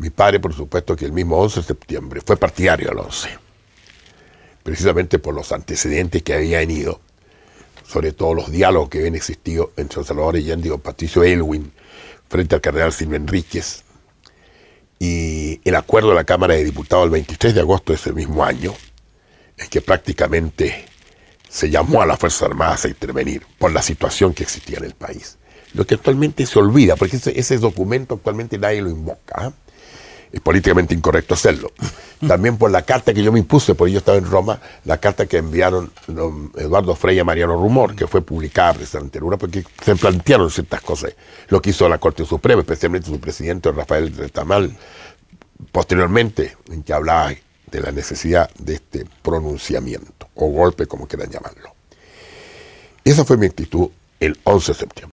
Mi padre, por supuesto, que el mismo 11 de septiembre fue partidario del 11, precisamente por los antecedentes que habían ido, sobre todo los diálogos que habían existido entre Salvador y y Patricio Elwin frente al cardenal Silvio Enríquez y el acuerdo de la Cámara de Diputados el 23 de agosto de ese mismo año, en que prácticamente se llamó a las Fuerzas Armadas a intervenir por la situación que existía en el país. Lo que actualmente se olvida, porque ese, documento actualmente nadie lo invoca. ¿ah? es políticamente incorrecto hacerlo. También por la carta que yo me impuse, por yo estaba en Roma, la carta que enviaron Eduardo Frey a Mariano Rumor, que fue publicada precisamente en Europa, porque se plantearon ciertas cosas. Lo que hizo la Corte Suprema, especialmente su presidente Rafael Tamal, posteriormente, en que hablaba de la necesidad de este pronunciamiento, o golpe, como quieran llamarlo. Esa fue mi actitud el 11 de septiembre.